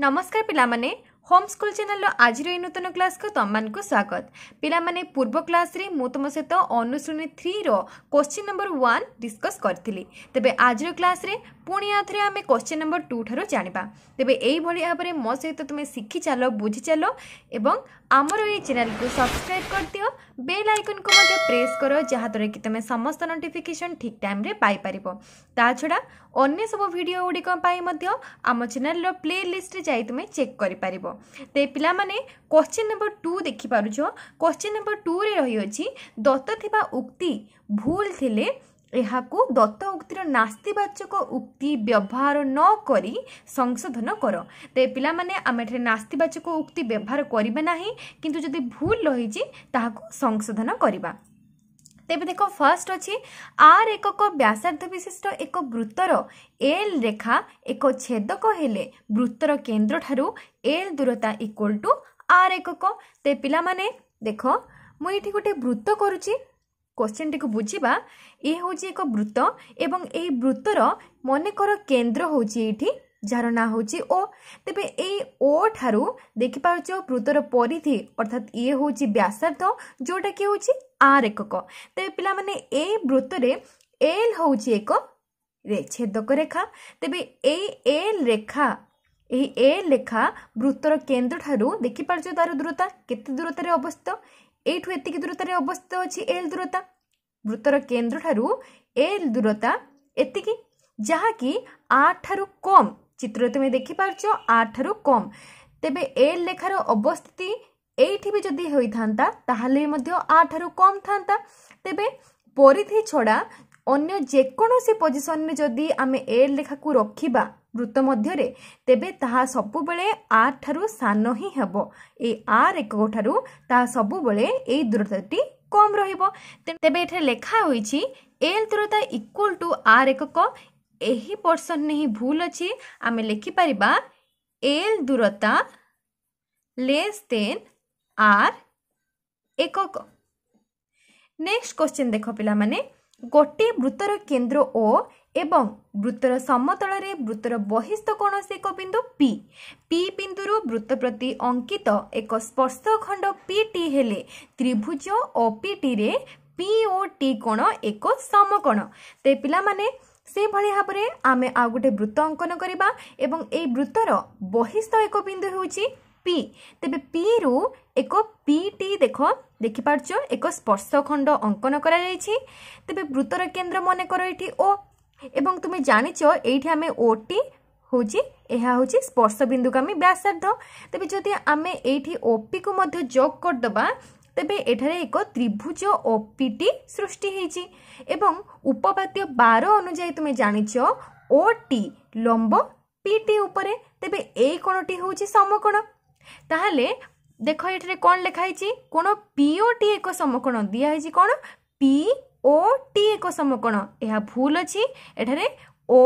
ନମସ୍କାର ପିଲାମାନେ home school ଚ୍ୟାନେଲ୍ର ଆଜିର ଏହି ନୂତନ କ୍ଲାସ୍କୁ ତୁମମାନଙ୍କୁ ସ୍ୱାଗତ ପିଲାମାନେ ପୂର୍ବ କ୍ଲାସ୍ରେ ମୁଁ ତୁମ ସହିତ ଅନୁଶ୍ରୁଣୀ ଥ୍ରୀର କୋଶ୍ଚିନ୍ ନମ୍ବର ୱାନ୍ ଡିସ୍କସ୍ କରିଥିଲି ତେବେ ଆଜିର କ୍ଲାସ୍ରେ ପୁଣି ଆଉଥରେ ଆମେ କ୍ୱେଶ୍ଚିନ୍ ନମ୍ବର ଟୁ ଠାରୁ ଜାଣିବା ତେବେ ଏହିଭଳି ଭାବରେ ମୋ ସହିତ ତୁମେ ଶିଖି ଶିଖିଚାଲ ବୁଝିଚାଲ ଏବଂ ଆମର ଏହି ଚ୍ୟାନେଲ୍କୁ ସବସ୍କ୍ରାଇବ୍ କରିଦିଅ ବେଲ୍ ଆଇକନ୍କୁ ମଧ୍ୟ ପ୍ରେସ୍ କର ଯାହାଦ୍ୱାରା କି ତୁମେ ସମସ୍ତ ନୋଟିଫିକେସନ୍ ଠିକ୍ ଟାଇମ୍ରେ ପାଇପାରିବ ତା ଛଡ଼ା ଅନ୍ୟ ସବୁ ଭିଡ଼ିଓ ଗୁଡ଼ିକ ପାଇଁ ମଧ୍ୟ ଆମ ଚ୍ୟାନେଲ୍ର ପ୍ଲେ ଲିଷ୍ଟରେ ଯାଇ ତୁମେ ଚେକ୍ କରିପାରିବ ତେ ପିଲାମାନେ କ୍ୱେଶ୍ଚିନ୍ ନମ୍ବର ଟୁ ଦେଖିପାରୁଛ କ୍ୱେଶ୍ଚିନ୍ ନମ୍ବର ଟୁରେ ରହିଅଛି ଦତ୍ତ ଥିବା ଉକ୍ତି ଭୁଲ ଥିଲେ ଏହାକୁ ଦତ୍ତ ଉକ୍ତିର ନାସ୍ତିବାଚକ ଉକ୍ତି ବ୍ୟବହାର ନ କରି ସଂଶୋଧନ କର ତ ପିଲାମାନେ ଆମେ ଏଠାରେ ନାସ୍ତିବାଚକ ଉକ୍ତି ବ୍ୟବହାର କରିବା ନାହିଁ କିନ୍ତୁ ଯଦି ଭୁଲ ରହିଛି ତାହାକୁ ସଂଶୋଧନ କରିବା ତେବେ ଦେଖ ଫାର୍ଷ୍ଟ ଅଛି ଆର୍ ଏକକ ବ୍ୟାସାର୍ଦ୍ଧ ବିଶିଷ୍ଟ ଏକ ବୃତ୍ତର ଏଲ୍ ରେଖା ଏକ ଛେଦକ ହେଲେ ବୃତ୍ତର କେନ୍ଦ୍ରଠାରୁ ଏଲ୍ ଦୂରତା ଇକ୍ୱାଲ୍ ଟୁ ଆର୍ ଏକକ ତେ ପିଲାମାନେ ଦେଖ ମୁଁ ଏଠି ଗୋଟେ ବୃତ୍ତ କରୁଛି কোশ্চেনটিকে বুঝিবা এ হচ্ছে এক বৃত্ত এবং এই বৃত্তর মনেকর কেন্দ্র হচ্ছে এটি যার না হচ্ছে ও তেবে এই ও ঠারু দেখিপারছ বৃত্তর পরিধি অর্থাৎ ইয়ে হচ্ছে ব্যাসার্ধ যেটা কি হচ্ছে আর একক তেবে পিলামানে এই বৃত্তরে এল হচ্ছে এক ছেদক রেখা তেবে এই এল রেখা এই এ লেখা বৃত্তর কেন্দ্রঠার দেখিপারছ তার দূরতা কেতে দূরতার অবস্থিত ଏଇଠୁ ଏତିକି ଦୂରତାରେ ଅବସ୍ଥିତ ଅଛି ଏଲ୍ ଦୂରତା ବୃତ୍ତର କେନ୍ଦ୍ରଠାରୁ ଏଲ୍ ଦୂରତା ଏତିକି ଯାହାକି ଆଠ ଠାରୁ କମ୍ ଚିତ୍ରରେ ତୁମେ ଦେଖିପାରୁଛ ଆଠ ଠାରୁ କମ୍ ତେବେ ଏଲ୍ ଲେଖାର ଅବସ୍ଥିତି ଏଇଠି ବି ଯଦି ହୋଇଥାନ୍ତା ତାହେଲେ ମଧ୍ୟ ଆଠ ଠାରୁ କମ୍ ଥାନ୍ତା ତେବେ ପରିଧି ଛଡ଼ା ଅନ୍ୟ ଯେକୌଣସି ପୋଜିସନ୍ରେ ଯଦି ଆମେ ଏଲ୍ ଲେଖାକୁ ରଖିବା ବୃତ୍ତ ମଧ୍ୟରେ ତେବେ ତାହା ସବୁବେଳେ ଆ ଠାରୁ ସାନ ହିଁ ହେବ ଏଇ ଆର୍ ଏକକ ଠାରୁ ତାହା ସବୁବେଳେ ଏଇ ଦୂରତାଟି କମ୍ ରହିବ ତେବେ ଏଠାରେ ଲେଖା ହୋଇଛି ଏଲ୍ ଦୂରତା ଇକ୍ୱାଲ୍ ଟୁ ଆର୍ ଏକକ ଏହି ପର୍ସନରେ ହିଁ ଭୁଲ ଅଛି ଆମେ ଲେଖିପାରିବା ଏଲ୍ ଦୂରତା ଲେସ୍ ଦେନ୍ ଆର୍ ଏକକ ନେକ୍ସଟ କ୍ୱଶ୍ଚିନ୍ ଦେଖ ପିଲାମାନେ ଗୋଟିଏ ବୃତ୍ତର କେନ୍ଦ୍ର ଓ ଏବଂ ବୃତ୍ତର ସମତଳରେ ବୃତ୍ତର ବହିସ୍ଥ କୌଣସି ଏକ ବିନ୍ଦୁ ପି ପି ବିନ୍ଦୁରୁ ବୃତ୍ତ ପ୍ରତି ଅଙ୍କିତ ଏକ ସ୍ପର୍ଶଖଣ୍ଡ ପି ଟି ହେଲେ ତ୍ରିଭୁଜ ଓ ପି ଟିରେ ପି ଓ ଟି କୋଣ ଏକ ସମକୋଣ ତେ ପିଲାମାନେ ସେହିଭଳି ଭାବରେ ଆମେ ଆଉ ଗୋଟେ ବୃତ୍ତ ଅଙ୍କନ କରିବା ଏବଂ ଏହି ବୃତ୍ତର ବହିସ୍ଥ ଏକ ବିନ୍ଦୁ ହେଉଛି ପି ତେବେ ପିରୁ ଏକ ପି ଟି ଦେଖ ଦେଖିପାରୁଛ ଏକ ସ୍ପର୍ଶଖଣ୍ଡ ଅଙ୍କନ କରାଯାଇଛି ତେବେ ବୃତ୍ତର କେନ୍ଦ୍ର ମନେକର ଏଠି ଓ এবং তুমি জানিছ এইটি আমি ওটি ହେଉଛି ଏହା ହେଉଛି ସ୍ପର୍ଶ ବିନ୍ଦୁଗାମୀ ବ୍ୟାସାର୍ଦ୍ଧ ତେବେ ଯଦି ଆମେ ଏଇଠି ଓପିକୁ ମଧ୍ୟ ଯୋଗ କରିଦେବା ତେବେ ଏଠାରେ ଏକ ତ୍ରିଭୁଜ ଓପିଟି ସୃଷ୍ଟି ହେଇଛି ଏବଂ ଉପପାଦ୍ୟ ବାର ଅନୁଯାୟୀ ତୁମେ ଜାଣିଛ ଓଟି ଲମ୍ବ ପିଟି ଉପରେ ତେବେ ଏଇ କୋଣଟି ହେଉଛି ସମକୋଣ ତାହେଲେ ଦେଖ ଏଠାରେ କ'ଣ ଲେଖା ହେଇଛି କୋଣ ପିଓଟି ଏକ ସମକୋଣ ଦିଆହେଇଛି କ'ଣ ପି ଓ ଟି ଏକ ସମକୋଣ ଏହା ଭୁଲ ଅଛି ଏଠାରେ ଓ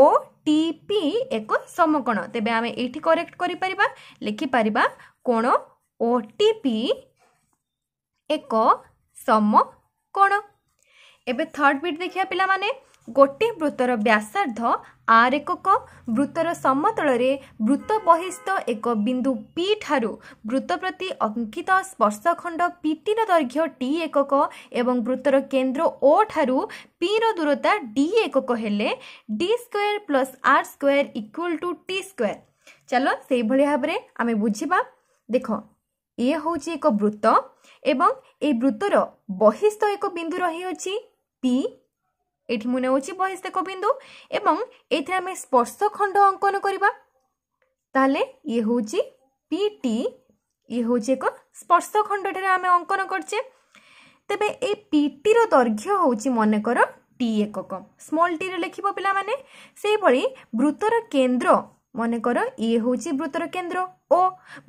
ଟି ପି ଏକ ସମକୋଣ ତେବେ ଆମେ ଏଇଠି କରେକ୍ଟ କରିପାରିବା ଲେଖିପାରିବା କୋଣ ଓ ଟି ପି ଏକ ସମକୋଣ ଏବେ ଥାର୍ଡ଼ ବିଟ୍ ଦେଖିବା ପିଲାମାନେ ଗୋଟିଏ ବୃତ୍ତର ବ୍ୟାସାର୍ଦ୍ଧ ଆର୍ ଏକକ ବୃତ୍ତର ସମତଳରେ ବୃତ୍ତ ବହିସ୍ଥ ଏକ ବିନ୍ଦୁ ପି ଠାରୁ ବୃତ୍ତ ପ୍ରତି ଅଙ୍କିତ ସ୍ପର୍ଶଖଣ୍ଡ ପିଟିର ଦୈର୍ଘ୍ୟ ଟି ଏକକ ଏବଂ ବୃତ୍ତର କେନ୍ଦ୍ର ଓ ଠାରୁ ପିର ଦୂରତା ଡି ଏକକ ହେଲେ D square plus R square equal to T square ଚାଲ ସେଇଭଳି ଭାବରେ ଆମେ ବୁଝିବା ଦେଖ ଇଏ ହେଉଛି ଏକ ବୃତ୍ତ ଏବଂ ଏହି ବୃତ୍ତର ବହିସ୍ଥ ଏକ ବିନ୍ଦୁ ରହିଅଛି ପି ଏଠି ମୁଁ ନେଉଛି ବହିସ୍ତେକ ବିନ୍ଦୁ ଏବଂ ଏଥିରେ ଆମେ ସ୍ପର୍ଶଖଣ୍ଡ ଅଙ୍କନ କରିବା ତାହେଲେ ଇଏ ହେଉଛି ପି ଟି ଇଏ ହେଉଛି ଏକ ସ୍ପର୍ଶଖଣ୍ଡଠାରେ ଆମେ ଅଙ୍କନ କରିଛେ ତେବେ ଏଇ ପିଟିର ଦୈର୍ଘ୍ୟ ହେଉଛି ମନେକର ଟି ଏକକ ସ୍ମଲ୍ ଟିରେ ଲେଖିବ ପିଲାମାନେ ସେହିଭଳି ବୃତ୍ତର କେନ୍ଦ୍ର ମନେକର ଇଏ ହେଉଛି ବୃତ୍ତର କେନ୍ଦ୍ର ଓ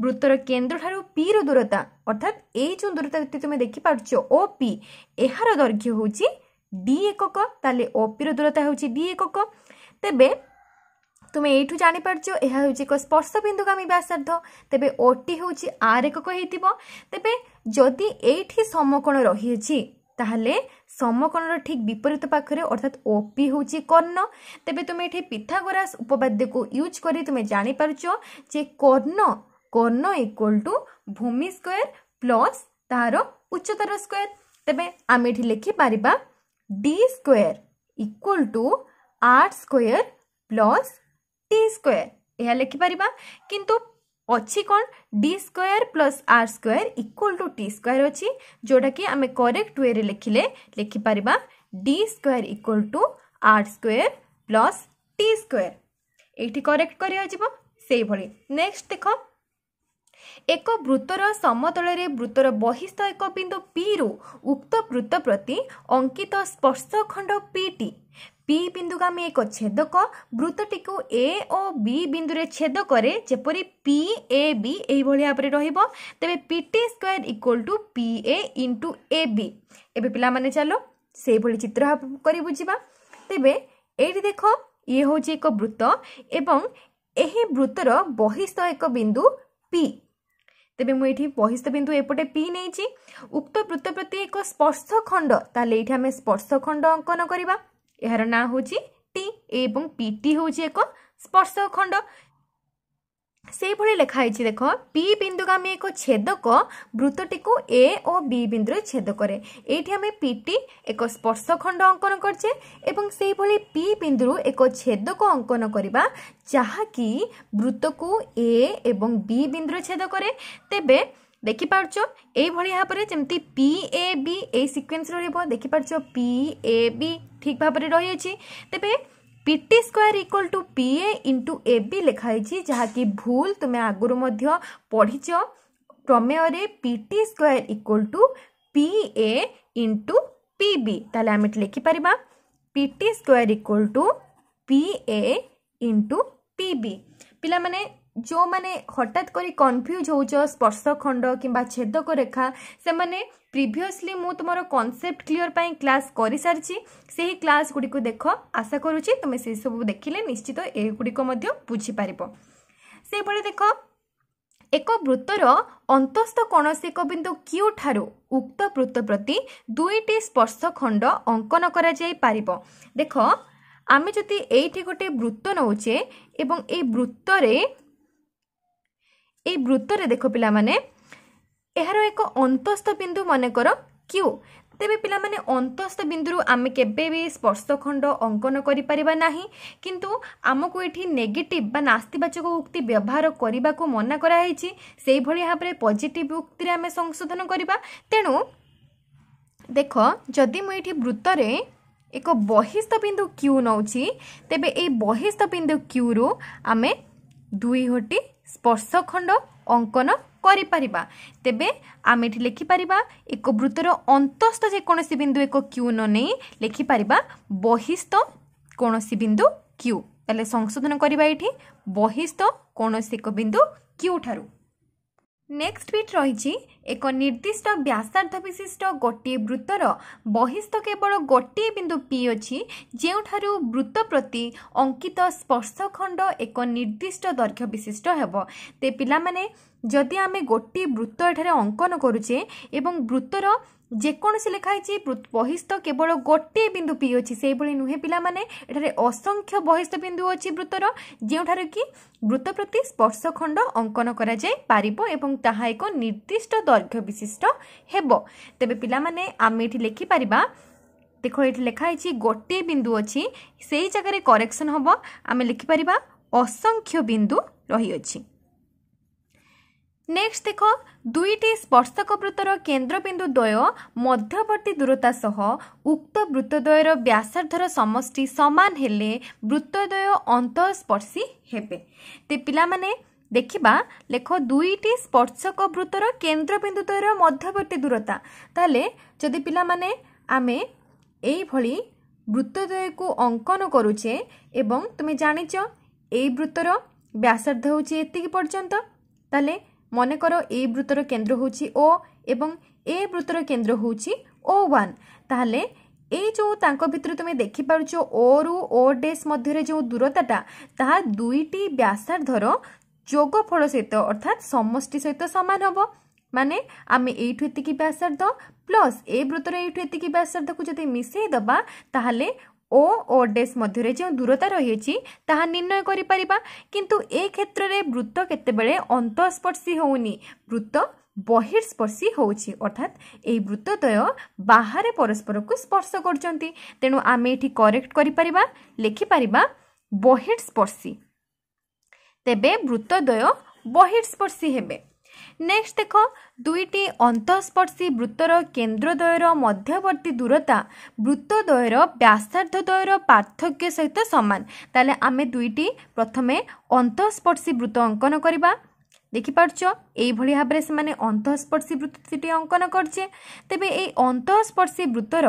ବୃତ୍ତର କେନ୍ଦ୍ରଠାରୁ ପିର ଦୂରତା ଅର୍ଥାତ୍ ଏଇ ଯେଉଁ ଦୂରତା ତୁମେ ଦେଖିପାରୁଛ ଓ ପି ଏହାର ଦୈର୍ଘ୍ୟ ହେଉଛି ডি একক তাহলে ওপির দূরতা হচ্ছে ডি একক তেবে তুমি এইটু জাঁপারছ ଏହା ହେଉଛି ଏକ ସ୍ପର୍ଶ ବିନ୍ଦୁଗାମୀ ବ୍ୟାସାର୍ଦ୍ଧ ତେବେ ଓଟି ହେଉଛି ଆର୍ ଏକକ ହେଇଥିବ ତେବେ ଯଦି ଏଇଠି ସମକୋଣ ରହିଅଛି ତାହେଲେ ସମକୋଣର ଠିକ୍ ବିପରୀତ ପାଖରେ ଅର୍ଥାତ୍ ଓପି ହେଉଛି କର୍ଣ୍ଣ ତେବେ ତୁମେ ଏଠି ପିଥାଗୋରାସ୍ ଉପପାଦ୍ୟକୁ ୟୁଜ୍ କରି ତୁମେ ଜାଣିପାରୁଛ ଯେ କର୍ଣ୍ଣ କର୍ଣ୍ଣ ଇକ୍ୱାଲ୍ ଟୁ ଭୂମି ସ୍କୋୟାର ପ୍ଲସ୍ ତାହାର ଉଚ୍ଚତାର ସ୍କୋୟାର ତେବେ ଆମେ ଏଠି ଲେଖିପାରିବା d square equal to r square plus t square ଏହା ଲେଖିପାରିବା କିନ୍ତୁ ଅଛି କ'ଣ D square plus R square equal to T square ଅଛି ଯେଉଁଟାକି ଆମେ କରେକ୍ଟ ୱେରେ ଲେଖିଲେ ଲେଖିପାରିବା D square equal to R square plus T square ଏଇଠି କରେକ୍ଟ କରାଯିବ ସେଇଭଳି ନେକ୍ସଟ ଦେଖ ଏକ ବୃତ୍ତର ସମତଳରେ ବୃତ୍ତର ବହିସ୍ଥ ଏକ ବିନ୍ଦୁ ପିରୁ ଉକ୍ତ ବୃତ୍ତ ପ୍ରତି ଅଙ୍କିତ ସ୍ପର୍ଶଖଣ୍ଡ ପିଟି ପି ବିନ୍ଦୁଗାମୀ ଏକ ଛେଦକ ବୃତ୍ତଟିକୁ ଏ ଓ ବି ବିନ୍ଦୁରେ ଛେଦ କରେ ଯେପରି ପି ଏ ବି ଏହିଭଳି ଭାବରେ ରହିବ ତେବେ P T square equal to P A into A B ଏବେ ପିଲାମାନେ ଚାଲ ସେଇଭଳି ଚିତ୍ର କରି ବୁଝିବା ତେବେ ଏଇଠି ଦେଖ ଇଏ ହେଉଛି ଏକ ବୃତ୍ତ ଏବଂ ଏହି ବୃତ୍ତର ବହିସ୍ଥ ଏକ ବିନ୍ଦୁ ପି ତେବେ ମୁଁ ଏଠି ବହିସ୍ଥ ବିନ୍ଦୁ ଏପଟେ ପି ନେଇଛି ଉକ୍ତ ବୃତ୍ତ ପ୍ରତି ଏକ ସ୍ପର୍ଶଖଣ୍ଡ ତାହେଲେ ଏଇଠି ଆମେ ସ୍ପର୍ଶଖଣ୍ଡ ଅଙ୍କନ କରିବା ଏହାର ନାଁ ହେଉଛି ଟି ଏବଂ ପିଟି ହେଉଛି ଏକ ସ୍ପର୍ଶଖଣ୍ଡ ସେଇଭଳି ଲେଖା ହେଇଛି ଦେଖ ପି ବିନ୍ଦୁଗାମୀ ଏକ ଛେଦକ ବୃତ୍ତଟିକୁ ଏ ଓ ବି ବିନ୍ଦୁରେ ଛେଦ କରେ ଏଇଠି ଆମେ ପିଟି ଏକ ସ୍ପର୍ଶଖଣ୍ଡ ଅଙ୍କନ କରିଛେ ଏବଂ ସେଇଭଳି ପି ବିନ୍ଦୁରୁ ଏକ ଛେଦକ ଅଙ୍କନ କରିବା ଯାହାକି ବୃତ୍ତକୁ ଏ ଏବଂ ବି ବିନ୍ଦୁରେ ଛେଦ କରେ ତେବେ ଦେଖିପାରୁଛ ଏଇଭଳି ଭାବରେ ଯେମିତି ପି ଏ ବି ଏଇ ସିକ୍ୱେନ୍ସ ରହିବ ଦେଖିପାରୁଛ ପି ଏ ବି ଠିକ୍ ଭାବରେ ରହିଅଛି ତେବେ P T square equal to P A into A B ଲେଖା ହେଇଛି ଯାହାକି ଭୁଲ ତୁମେ ଆଗରୁ ମଧ୍ୟ ପଢ଼ିଛ ପ୍ରମେୟରେ P T square equal to P A into P B ତାହେଲେ ଆମେ ଏଠି ଲେଖିପାରିବା P T square equal to P A into P B ପିଲାମାନେ ଯେଉଁମାନେ ହଠାତ୍ କରି କନଫ୍ୟୁଜ୍ ହେଉଛ ସ୍ପର୍ଶଖଣ୍ଡ କିମ୍ବା ଛେଦକ ରେଖା ସେମାନେ ପ୍ରିଭିୟସଲି ମୁଁ ତୁମର କନସେପ୍ଟ କ୍ଲିଅର୍ ପାଇଁ କ୍ଲାସ୍ କରିସାରିଛି ସେହି କ୍ଲାସ୍ ଗୁଡ଼ିକୁ ଦେଖ ଆଶା କରୁଛି ତୁମେ ସେସବୁ ଦେଖିଲେ ନିଶ୍ଚିତ ଏଗୁଡ଼ିକ ମଧ୍ୟ ବୁଝିପାରିବ ସେହିଭଳି ଦେଖ ଏକ ବୃତ୍ତର ଅନ୍ତସ୍ଥ କୌଣସି ଏକ ବିନ୍ଦୁ କ୍ୟୁ ଠାରୁ ଉକ୍ତ ବୃତ୍ତ ପ୍ରତି ଦୁଇଟି ସ୍ପର୍ଶଖଣ୍ଡ ଅଙ୍କନ କରାଯାଇପାରିବ ଦେଖ ଆମେ ଯଦି ଏଇଠି ଗୋଟିଏ ବୃତ୍ତ ନେଉଛେ ଏବଂ ଏଇ ବୃତ୍ତରେ এই বৃত্তরে দেখো পিলামানে ଏହାର ଏକ ଅନ୍ତସ୍ଥ ବିନ୍ଦୁ ମନେକର କ୍ୟୁ ତେବେ ପିଲାମାନେ ଅନ୍ତସ୍ଥ ବିନ୍ଦୁରୁ ଆମେ କେବେ ବି ସ୍ପର୍ଶଖଣ୍ଡ ଅଙ୍କନ କରିପାରିବା ନାହିଁ କିନ୍ତୁ ଆମକୁ ଏଠି ନେଗେଟିଭ୍ ବା ନାସ୍ତିବାଚକ ଉକ୍ତି ବ୍ୟବହାର କରିବାକୁ ମନା କରାଯାଇଛି ସେଇଭଳି ଭାବରେ ପଜିଟିଭ୍ ଉକ୍ତିରେ ଆମେ ସଂଶୋଧନ କରିବା ତେଣୁ ଦେଖ ଯଦି ମୁଁ ଏଠି ବୃତ୍ତରେ ଏକ ବହିସ୍ଥ ବିନ୍ଦୁ କ୍ୟୁ ନେଉଛି ତେବେ ଏଇ ବହିସ୍ଥ ବିନ୍ଦୁ କ୍ୟୁରୁ ଆମେ ଦୁଇଗୋଟି ସ୍ପର୍ଶଖଣ୍ଡ ଅଙ୍କନ କରିପାରିବା ତେବେ ଆମେ ଏଠି ଲେଖିପାରିବା ଏକ ବୃତ୍ତର ଅନ୍ତଃସ୍ଥ ଯେକୌଣସି ବିନ୍ଦୁ ଏକ କ୍ୟୁ ନ ନେଇ ଲେଖିପାରିବା ବହିସ୍ଥ କୌଣସି ବିନ୍ଦୁ କ୍ୟୁ ତାହେଲେ ସଂଶୋଧନ କରିବା ଏଠି ବହିସ୍ଥ କୌଣସି ଏକ ବିନ୍ଦୁ କ୍ୟୁ ଠାରୁ ନେକ୍ସଟ ବିଟ୍ ରହିଛି ଏକ ନିର୍ଦ୍ଦିଷ୍ଟ ବ୍ୟାସାର୍ଦ୍ଧ ବିଶିଷ୍ଟ ଗୋଟିଏ ବୃତ୍ତର ବହିସ୍ଥ କେବଳ ଗୋଟିଏ ବିନ୍ଦୁ ପି ଅଛି ଯେଉଁଠାରୁ ବୃତ୍ତ ପ୍ରତି ଅଙ୍କିତ ସ୍ପର୍ଶଖଣ୍ଡ ଏକ ନିର୍ଦ୍ଦିଷ୍ଟ ଦୈର୍ଘ୍ୟ ବିଶିଷ୍ଟ ହେବ ତେ ପିଲାମାନେ ଯଦି ଆମେ ଗୋଟିଏ ବୃତ୍ତ ଏଠାରେ ଅଙ୍କନ କରୁଛେ ଏବଂ ବୃତ୍ତର ଯେକୌଣସି ଲେଖା ହେଇଛି ବହିସ୍ଥ କେବଳ ଗୋଟିଏ ବିନ୍ଦୁ ପି ଅଛି ସେଇଭଳି ନୁହେଁ ପିଲାମାନେ ଏଠାରେ ଅସଂଖ୍ୟ ବହିସ୍ଥ ବିନ୍ଦୁ ଅଛି ବୃତ୍ତର ଯେଉଁଠାରେ କି ବୃତ୍ତ ପ୍ରତି ସ୍ପର୍ଶଖଣ୍ଡ ଅଙ୍କନ କରାଯାଇପାରିବ ଏବଂ ତାହା ଏକ ନିର୍ଦ୍ଦିଷ୍ଟ ଦୈର୍ଘ୍ୟ ବିଶିଷ୍ଟ ହେବ ତେବେ ପିଲାମାନେ ଆମେ ଏଠି ଲେଖିପାରିବା ଦେଖ ଏଠି ଲେଖା ଗୋଟିଏ ବିନ୍ଦୁ ଅଛି ସେଇ ଜାଗାରେ କରେକ୍ସନ୍ ହେବ ଆମେ ଲେଖିପାରିବା ଅସଂଖ୍ୟ ବିନ୍ଦୁ ରହିଅଛି নেক্সট দেখ দুইটি স্পর্শক বৃত্তর কেন্দ্রবিন্দু দ্বয় মধ্যবর্তী দূরতা সহ উক্ত বৃত্তদ্বয়ের ব্যাসার্ধর সমষ্টি সমান হলে বৃত্তদ্বয় অন্তঃস্পর্শী হেবে তে পিলামানে ଦେଖିବା ଲେଖ ଦୁଇଟି ସ୍ପର୍ଶକ ବୃତ୍ତର କେନ୍ଦ୍ରବିନ୍ଦୁ ଦ୍ୱୟର ମଧ୍ୟବର୍ତ୍ତୀ ଦୂରତା ତାହେଲେ ଯଦି ପିଲାମାନେ ଆମେ ଏଇଭଳି ବୃତ୍ତଦ୍ୱୟକୁ ଅଙ୍କନ କରୁଛେ ଏବଂ ତୁମେ ଜାଣିଛ ଏଇ ବୃତ୍ତର ବ୍ୟାସାର୍ଦ୍ଧ ହେଉଛି ଏତିକି ପର୍ଯ୍ୟନ୍ତ ତାହେଲେ মনেকর এ বৃত্তর কেন্দ্র হচ্ছে ও এবং এ বৃত্তর কেন্দ্র হচ্ছে ও ওয়ান তাহলে এই ଯେଉଁ ତାଙ୍କ ଭିତରୁ ତୁମେ ଦେଖିପାରୁଛ ଓରୁ ଓ ଡେସ୍ ମଧ୍ୟରେ ଯେଉଁ ଦୂରତାଟା ତାହା ଦୁଇଟି ବ୍ୟାସାର୍ଦ୍ଧର ଯୋଗଫଳ ସହିତ ଅର୍ଥାତ୍ ସମଷ୍ଟି ସହିତ ସମାନ ହେବ ମାନେ ଆମେ ଏଇଠୁ ଏତିକି ବ୍ୟାସାର୍ଦ୍ଧ ପ୍ଲସ୍ ଏ ବୃତ୍ତର ଏଇଠୁ ଏତିକି ବ୍ୟାସାର୍ଦ୍ଧକୁ ଯଦି ମିଶାଇ ଦେବା ତାହେଲେ ଓ ଓ ଡେସ୍ ମଧ୍ୟରେ ଯେଉଁ ଦୂରତା ରହିଅଛି ତାହା ନିର୍ଣ୍ଣୟ କରିପାରିବା କିନ୍ତୁ ଏ କ୍ଷେତ୍ରରେ ବୃତ୍ତ କେତେବେଳେ ଅନ୍ତଃସ୍ପର୍ଶୀ ହେଉନି ବୃତ୍ତ বহির্স্পর্শী হচ্ছে অর্থাৎ এই বৃত্তদ্বয় বাহারে পরস্পরক স্পর্শ করছেন তেণু আমি এটি করেক্ট করে পারিবা লেখিপারিবা বহির্স্পর্শী তেবে বৃত্তদ্বয় বহির্স্পর্শী হবে নেক্সট দেখ দুইটি অন্তঃস্পর্শী বৃত্তর কেন্দ্রদ্বয়ের মধ্যবর্তী দূরতা বৃত্তদ্বয়ের ব্যাসার্ধ দ্বয়ের পার্থক্য সহিত সমান তাহলে আমি দুইটি প্রথমে অন্তঃস্পর্শী বৃত্ত অঙ্কন করা দেখিপারছ এইভাবে ভাবে সে অন্তঃস্পর্শী বৃত্তটি অঙ্কন করছে তবে এই অন্তঃস্পর্শী বৃত্তর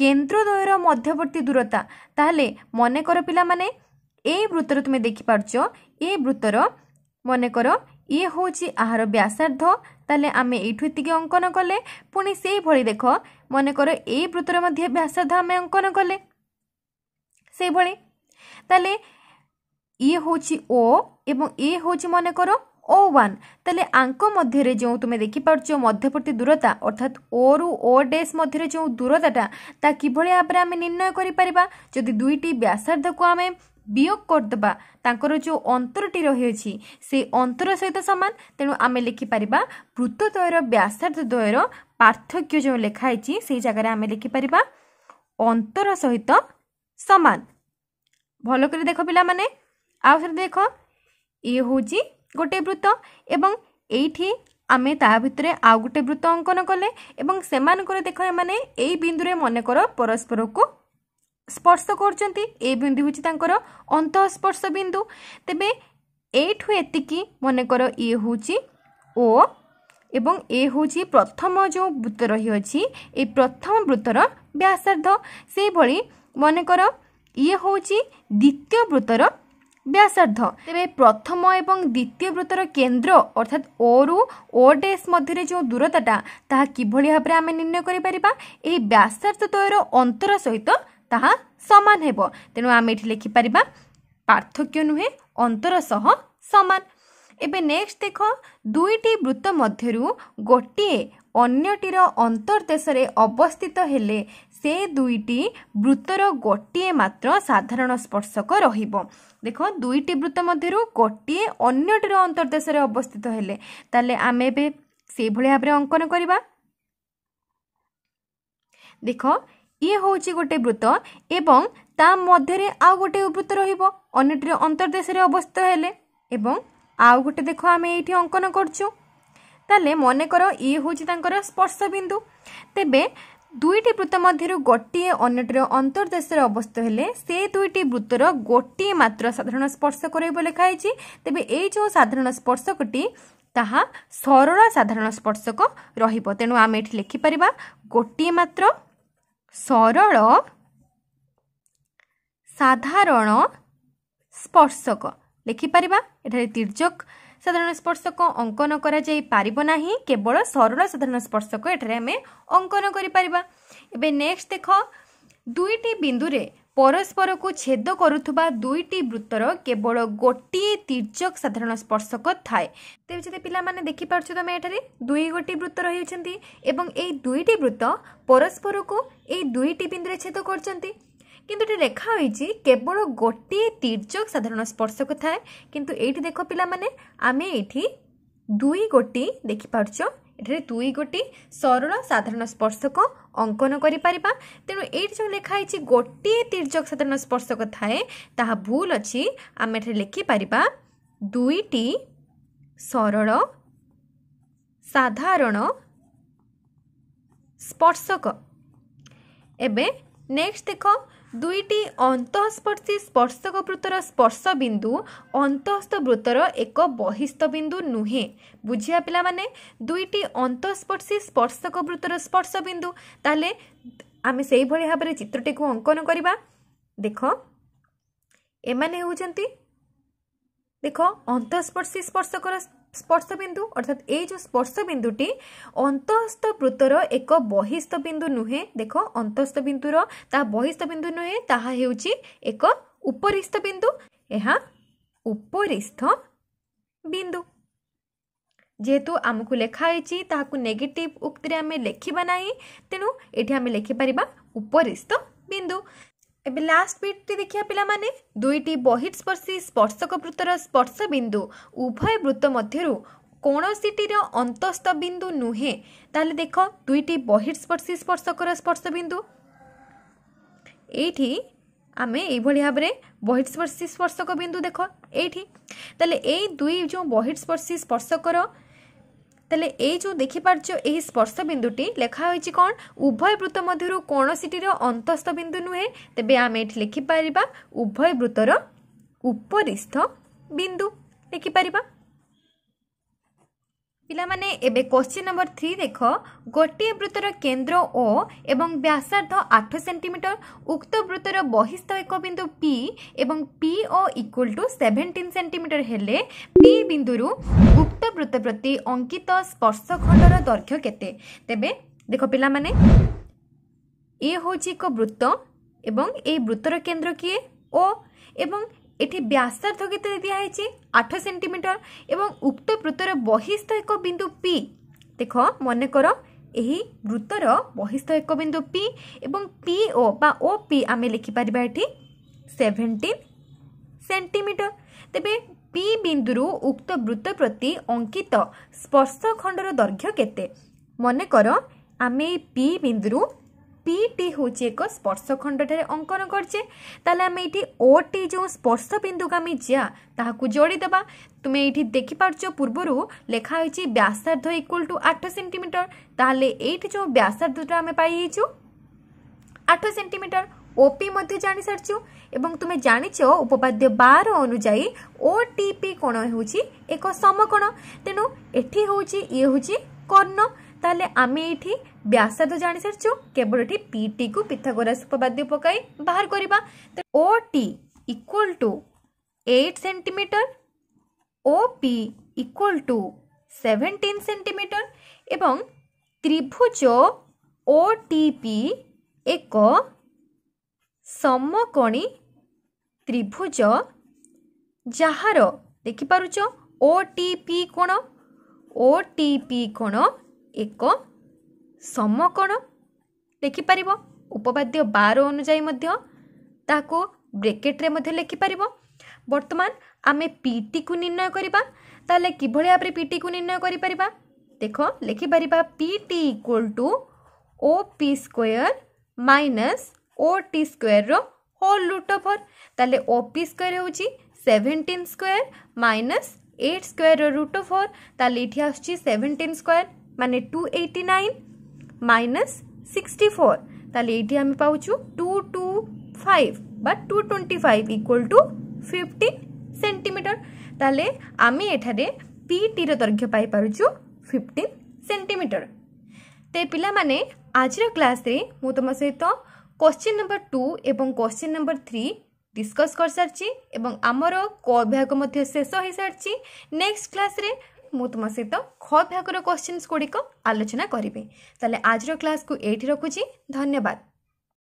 কেন্দ্রদ্বয়ের মধ্যবর্তী দূরতা তাহলে মনে কর পিলা মানে এই বৃত্তর তুমি দেখিপারছ এই বৃত্তর মনে কর ଇଏ ହେଉଛି ଆହାର ବ୍ୟାସାର୍ଦ୍ଧ ତାହେଲେ ଆମେ ଏଇଠୁ ଏତିକି ଅଙ୍କନ କଲେ ପୁଣି ସେଇଭଳି ଦେଖ ମନେକର ଏଇ ବୃତ୍ତର ମଧ୍ୟ ବ୍ୟାସାର୍ଦ୍ଧ ଆମେ ଅଙ୍କନ କଲେ ସେଇଭଳି ତାହେଲେ ଇଏ ହେଉଛି ଓ ଏବଂ ଇଏ ହେଉଛି ମନେକର ଓ ୱାନ୍ ତାହେଲେ ଆଙ୍କ ମଧ୍ୟରେ ଯେଉଁ ତୁମେ ଦେଖିପାରୁଛ ମଧ୍ୟବର୍ତ୍ତୀ ଦୂରତା ଅର୍ଥାତ୍ ଓରୁ ଓ ଡେସ୍ ମଧ୍ୟରେ ଯେଉଁ ଦୂରତାଟା ତା କିଭଳି ଭାବରେ ଆମେ ନିର୍ଣ୍ଣୟ କରିପାରିବା ଯଦି ଦୁଇଟି ବ୍ୟାସାର୍ଦ୍ଧକୁ ଆମେ বিয়োগ କରିଦେବା ତାଙ୍କର ଯେଉଁ ଅନ୍ତରଟି ରହିଅଛି ସେ ଅନ୍ତର ସହିତ ସମାନ ତେଣୁ ଆମେ ଲେଖିପାରିବା ବୃତ୍ତଦ୍ୱୟର ବ୍ୟାସାର୍ଦ୍ଧଦ୍ୱୟର ପାର୍ଥକ୍ୟ ଯେଉଁ ଲେଖା ହେଇଛି ସେଇ ଜାଗାରେ ଆମେ ଲେଖିପାରିବା ଅନ୍ତର ସହିତ ସମାନ ଭଲ କରି ଦେଖ ପିଲାମାନେ ଆଉ ଥରେ ଦେଖ ଇଏ ହେଉଛି ଗୋଟିଏ ବୃତ୍ତ ଏବଂ ଏଇଠି ଆମେ ତା ଭିତରେ ଆଉ ଗୋଟେ ବୃତ୍ତ ଅଙ୍କନ କଲେ ଏବଂ ସେମାନଙ୍କର ଦେଖ ଏମାନେ ଏଇ ବିନ୍ଦୁରେ ମନେକର ପରସ୍ପରକୁ ସ୍ପର୍ଶ କରୁଛନ୍ତି ଏ ବିନ୍ଦୁ ହେଉଛି ତାଙ୍କର ଅନ୍ତଃସ୍ପର୍ଶ ବିନ୍ଦୁ ତେବେ ଏଇଠୁ ଏତିକି ମନେକର ଇଏ ହେଉଛି ଓ ଏବଂ ଏ ହେଉଛି ପ୍ରଥମ ଯେଉଁ ବୃତ୍ତ ରହିଅଛି ଏ ପ୍ରଥମ ବୃତ୍ତର ବ୍ୟାସାର୍ଦ୍ଧ ସେହିଭଳି ମନେକର ଇଏ ହେଉଛି ଦ୍ୱିତୀୟ ବୃତ୍ତର ବ୍ୟାସାର୍ଦ୍ଧ ତେବେ ପ୍ରଥମ ଏବଂ ଦ୍ୱିତୀୟ ବୃତ୍ତର କେନ୍ଦ୍ର ଅର୍ଥାତ୍ ଓରୁ ଓ ଡେସ୍ ମଧ୍ୟରେ ଯେଉଁ ଦୂରତାଟା ତାହା କିଭଳି ଭାବରେ ଆମେ ନିର୍ଣ୍ଣୟ କରିପାରିବା ଏହି ବ୍ୟାସାର୍ଦ୍ଧ ଦ୍ୱୟର ଅନ୍ତର ସହିତ ତାହା ସମାନ ହେବ ତେଣୁ ଆମେ ଏଠି ଲେଖିପାରିବା ପାର୍ଥକ୍ୟ ନୁହେଁ ଅନ୍ତର ସହ ସମାନ ଏବେ ନେକ୍ସଟ ଦେଖ ଦୁଇଟି ବୃତ୍ତ ମଧ୍ୟରୁ ଗୋଟିଏ ଅନ୍ୟଟିର ଅନ୍ତର୍ଦେଶରେ ଅବସ୍ଥିତ ହେଲେ ସେ ଦୁଇଟି ବୃତ୍ତର ଗୋଟିଏ ମାତ୍ର ସାଧାରଣ ସ୍ପର୍ଶକ ରହିବ ଦେଖ ଦୁଇଟି ବୃତ୍ତ ମଧ୍ୟରୁ ଗୋଟିଏ ଅନ୍ୟଟିର ଅନ୍ତର୍ଦେଶରେ ଅବସ୍ଥିତ ହେଲେ ତାହେଲେ ଆମେ ଏବେ ସେଇଭଳି ଭାବରେ ଅଙ୍କନ କରିବା ଦେଖ ଇଏ ହେଉଛି ଗୋଟେ ବୃତ୍ତ ଏବଂ ତା ମଧ୍ୟରେ ଆଉ ଗୋଟେ ବୃତ୍ତ ରହିବ ଅନ୍ୟଟିରେ ଅନ୍ତର୍ଦେଶରେ ଅବସ୍ଥିତ ହେଲେ ଏବଂ ଆଉ ଗୋଟେ ଦେଖ ଆମେ ଏଇଠି ଅଙ୍କନ କରୁଛୁ ତାହେଲେ ମନେକର ଇଏ ହେଉଛି ତାଙ୍କର ସ୍ପର୍ଶ ବିନ୍ଦୁ ତେବେ ଦୁଇଟି ବୃତ୍ତ ମଧ୍ୟରୁ ଗୋଟିଏ ଅନ୍ୟଟିର ଅନ୍ତର୍ଦେଶରେ ଅବସ୍ଥିତ ହେଲେ ସେ ଦୁଇଟି ବୃତ୍ତର ଗୋଟିଏ ମାତ୍ର ସାଧାରଣ ସ୍ପର୍ଶକ ରହିବ ଲେଖାହେଇଛି ତେବେ ଏଇ ଯେଉଁ ସାଧାରଣ ସ୍ପର୍ଶକଟି ତାହା ସରଳ ସାଧାରଣ ସ୍ପର୍ଶକ ରହିବ ତେଣୁ ଆମେ ଏଠି ଲେଖିପାରିବା ଗୋଟିଏ ମାତ୍ର ସରଳ ସାଧାରଣ ସ୍ପର୍ଶକ ଲେଖିପାରିବା ଏଠାରେ ତୀର୍ଯ୍ୟକ ସାଧାରଣ ସ୍ପର୍ଶକ ଅଙ୍କନ କରାଯାଇପାରିବ ନାହିଁ କେବଳ ସରଳ ସାଧାରଣ ସ୍ପର୍ଶକ ଏଠାରେ ଆମେ ଅଙ୍କନ କରିପାରିବା ଏବେ ନେକ୍ସଟ ଦେଖ ଦୁଇଟି ବିନ୍ଦୁରେ ପରସ୍ପରକୁ ଛେଦ କରୁଥିବା ଦୁଇଟି ବୃତ୍ତର କେବଳ ଗୋଟିଏ ତିର୍ଯକ ସାଧାରଣ ସ୍ପର୍ଶକ ଥାଏ ତେବେ ଯଦି ପିଲାମାନେ ଦେଖିପାରୁଛ ତୁମେ ଏଠାରେ ଦୁଇ ଗୋଟି ବୃତ୍ତ ରହିଅଛନ୍ତି ଏବଂ ଏହି ଦୁଇଟି ବୃତ୍ତ ପରସ୍ପରକୁ ଏହି ଦୁଇଟି ବିନ୍ଦୁରେ ଛେଦ କରୁଛନ୍ତି କିନ୍ତୁ ଏଠି ଲେଖା ହୋଇଛି କେବଳ ଗୋଟିଏ ତିର୍ଯକ ସାଧାରଣ ସ୍ପର୍ଶକ ଥାଏ କିନ୍ତୁ ଏଇଠି ଦେଖ ପିଲାମାନେ ଆମେ ଏଇଠି ଦୁଇ ଗୋଟି ଦେଖିପାରୁଛ ଏଠାରେ ଦୁଇ ଗୋଟି ସରଳ ସାଧାରଣ ସ୍ପର୍ଶକ অঙ্কন କରିପାରିବା ତେଣୁ ଏଇଠି ଯେଉଁ ଲେଖା ହେଇଛି ଗୋଟିଏ ତିର୍ଯ୍ୟକ ସାଧାରଣ ସ୍ପର୍ଶକ ଥାଏ ତାହା ଭୁଲ ଅଛି ଆମେ ଏଠାରେ ଲେଖିପାରିବା ଦୁଇଟି ସରଳ ସାଧାରଣ ସ୍ପର୍ଶକ ଏବେ ନେକ୍ସଟ ଦେଖ ଦୁଇଟି ଅନ୍ତଃସ୍ପର୍ଶୀ ସ୍ପର୍ଶକ ବୃତ୍ତର ସ୍ପର୍ଶ ବିନ୍ଦୁ ଅନ୍ତଃସ୍ଥ ବୃତ୍ତର ଏକ ବହିସ୍ଥ ବିନ୍ଦୁ ନୁହେଁ ବୁଝିବା ପିଲାମାନେ ଦୁଇଟି ଅନ୍ତଃସ୍ପର୍ଶୀ ସ୍ପର୍ଶକ ବୃତ୍ତର ସ୍ପର୍ଶ ବିନ୍ଦୁ ତାହେଲେ ଆମେ ସେହିଭଳି ଭାବରେ ଚିତ୍ରଟିକୁ ଅଙ୍କନ କରିବା ଦେଖ ଏମାନେ ହେଉଛନ୍ତି ଦେଖ ଅନ୍ତଃସ୍ପର୍ଶୀ ସ୍ପର୍ଶକର স্পর্শবিন্দু অর্থাৎ এই যে স্পর্শবিন্দুটি অন্তঃস্থ বৃত্তর এক বহিষ্ঠ বিন্দু নুহে দেখ অন্তঃস্থ বিন্দুর তাহা বহিষ্ঠ বিন্দু নুহে তাহা ହେଉଛି এক উপরিস্থ বিন্দু ଏହା ଉପରିସ୍ଥ ବିନ୍ଦୁ ଯେହେତୁ ଆମକୁ ଲେଖା ହେଇଛି ତାହାକୁ ନେଗେଟିଭ୍ ଉକ୍ତିରେ ଆମେ ଲେଖିବା ନାହିଁ ତେଣୁ ଏଠି ଆମେ ଲେଖିପାରିବା ଉପରିସ୍ଥ ବିନ୍ଦୁ ଏବେ ଲାଷ୍ଟ ବିଟ୍ଟି ଦେଖିବା ପିଲାମାନେ ଦୁଇଟି ବହିର୍ସ୍ପର୍ଶୀ ସ୍ପର୍ଶକ ବୃତ୍ତର ସ୍ପର୍ଶ ବିନ୍ଦୁ ଉଭୟ ବୃତ୍ତ ମଧ୍ୟରୁ କୌଣସିଟିର ଅନ୍ତସ୍ଥ ବିନ୍ଦୁ ନୁହେଁ ତାହେଲେ ଦେଖ ଦୁଇଟି ବହିର୍ସ୍ପର୍ଶୀ ସ୍ପର୍ଶକର ସ୍ପର୍ଶ ବିନ୍ଦୁ ଏଇଠି ଆମେ ଏଇଭଳି ଭାବରେ ବହିର୍ସ୍ପର୍ଶୀ ସ୍ପର୍ଶକ ବିନ୍ଦୁ ଦେଖ ଏଇଠି ତାହେଲେ ଏଇ ଦୁଇ ଯେଉଁ ବହିର୍ସ୍ପର୍ଶୀ ସ୍ପର୍ଶକର তাহলে এই ଯେଉଁ ଦେଖିପାରୁଛ ଏହି ସ୍ପର୍ଶ ବିନ୍ଦୁଟି ଲେଖା ହୋଇଛି କ'ଣ ଉଭୟ ବୃତ୍ତ ମଧ୍ୟରୁ କୌଣସିଟିର ଅନ୍ତସ୍ଥ ବିନ୍ଦୁ ନୁହେଁ ତେବେ ଆମେ ଏଠି ଲେଖିପାରିବା ଉଭୟ ବୃତ୍ତର ଉପରିସ୍ଥ ବିନ୍ଦୁ ଲେଖିପାରିବା ପିଲାମାନେ ଏବେ କୋଶ୍ଚିନ୍ ନମ୍ବର ଥ୍ରୀ ଦେଖ ଗୋଟିଏ ବୃତ୍ତର କେନ୍ଦ୍ର ଓ ଏବଂ ବ୍ୟାସାର୍ଦ୍ଧ ଆଠ ସେଣ୍ଟିମିଟର ଉକ୍ତ ବୃତ୍ତର ବହିସ୍ଥ ଏକ ବିନ୍ଦୁ ପି ଏବଂ P O equal to seventeen centimetre ହେଲେ ପି ବିନ୍ଦୁରୁ ଉକ୍ତ ବୃତ୍ତ ପ୍ରତି ଅଙ୍କିତ ସ୍ପର୍ଶଖଣ୍ଡର ଦୈର୍ଘ୍ୟ କେତେ ତେବେ ଦେଖ ପିଲାମାନେ ଏ ହେଉଛି ଏକ ବୃତ୍ତ ଏବଂ ଏହି ବୃତ୍ତର କେନ୍ଦ୍ର କିଏ ଓ ଏବଂ এটি ব্যাসার্ধকে দিয়েছে আঠ সেটিমিটর এবং উক্ত বৃত্তর বহিস্থ এক বিন্দু পি দেখ মনে কর ଏହି ବୃତ୍ତର ବହିସ୍ଥ ଏକ ବିନ୍ଦୁ ପି ଏବଂ ପି ଓ ବା ଓ ପି ଆମେ ଲେଖିପାରିବା ଏଠି ସେଭେଣ୍ଟିନ୍ ସେଣ୍ଟିମିଟର ତେବେ ପି ବିନ୍ଦୁରୁ ଉକ୍ତ ବୃତ୍ତ ପ୍ରତି ଅଙ୍କିତ ସ୍ପର୍ଶଖଣ୍ଡର ଦୈର୍ଘ୍ୟ କେତେ ମନେକର ଆମେ ଏଇ ପି ବିନ୍ଦୁରୁ পিটি ହେଉଛି ଏକ ସ୍ପର୍ଶଖଣ୍ଡଠାରେ ଅଙ୍କନ କରିଛେ ତାହେଲେ ଆମେ ଏଇଠି ଓଟି ଯେଉଁ ସ୍ପର୍ଶ ବିନ୍ଦୁକୁ ଆମେ ଯା ତାହାକୁ ଯୋଡ଼ିଦେବା ତୁମେ ଏଇଠି ଦେଖିପାରୁଛ ପୂର୍ବରୁ ଲେଖା ହୋଇଛି ବ୍ୟାସାର୍ଦ୍ଧ ଇକ୍ୱାଲ୍ ଟୁ ଆଠ ସେଣ୍ଟିମିଟର ତାହେଲେ ଏଇଠି ଯେଉଁ ବ୍ୟାସାର୍ଦ୍ଧଟା ଆମେ ପାଇଯାଇଛୁ ଆଠ ସେଣ୍ଟିମିଟର ওপি মধ্যে জানি সারিছু এবং তুমি জানিছ উপপাদ্য বার অনুযায়ী ওটিপি কোণ হচ্ছে এক সমকোণ তেণু এটি হচ্ছে ইয়ে হচ্ছে কর্ণ ତାହେଲେ ଆମେ ଏଇଠି ବ୍ୟାସାର୍ଦ୍ଧ ଜାଣିସାରିଛୁ କେବଳ ଏଠି ପିଟିକୁ ପିଥାଗୋରାସ ଉପପାଦ୍ୟ ପକାଇ ବାହାର କରିବା O T equal to eight centimetre O P equal to seventeen centimetre এবং ত্রিভুজ ওটিপি এক সমকোণী ত্রিভুজ যাহার দেখিপারুছ ওটিপি কোণ ওটিপি কোণ ଏକ ସମକୋଣ ଲେଖିପାରିବ ଉପପାଦ୍ୟ ବାର ଅନୁଯାୟୀ ମଧ୍ୟ ତାହାକୁ ବ୍ରେକେଟ୍ରେ ମଧ୍ୟ ଲେଖିପାରିବ ବର୍ତ୍ତମାନ ଆମେ ପିଟିକୁ ନିର୍ଣ୍ଣୟ କରିବା ତାହେଲେ କିଭଳି ଭାବରେ ପିଟିକୁ ନିର୍ଣ୍ଣୟ କରିପାରିବା ଦେଖ ଲେଖିପାରିବା P T equal to O P square minus O T ସ୍କୋୟାରର ହୋଲ୍ ରୁଟ୍ ଓଭର୍ ତାହେଲେ ଓ ପି ସ୍କୋୟାର ହେଉଛି ସେଭେଣ୍ଟିନ୍ ସ୍କୋୟାର ମାଇନସ୍ ଏଇଟ୍ ସ୍କୋୟାରର ରୁଟ୍ ଓଭର୍ ତାହେଲେ ଏଠି ଆସୁଛି ସେଭେଣ୍ଟିନ୍ ସ୍କୋୟାର মানে two eighty nine minus sixty four তাহলে এইটি আমি পাউছু টু টু ফাইভ বা two twenty five equal to fifteen centimetre তাহলে আমি এঠারে পিটির দৈর্ঘ্য পাইপারুছু ফিফটিন সেন্টিমিটর তে পিলামানে আজর ক্লাসে মু তোম সহিত কোশ্চিন নম্বর টু এবং কোশ্চিন নম্বর থ্রি ডিসকস করসারিছি এবং আমার ক বিভাগ মধ্যে শেষ হয়ে সারিছি নেক্সট ক্লাসে ମୁଁ ତୁମ ସହିତ ଖ ଭାଗର କ୍ୱଶ୍ଚିନ୍ସ ଗୁଡ଼ିକ ଆଲୋଚନା କରିବି ତାହେଲେ ଆଜିର କ୍ଲାସ୍କୁ ଏଇଠି ରଖୁଛି ଧନ୍ୟବାଦ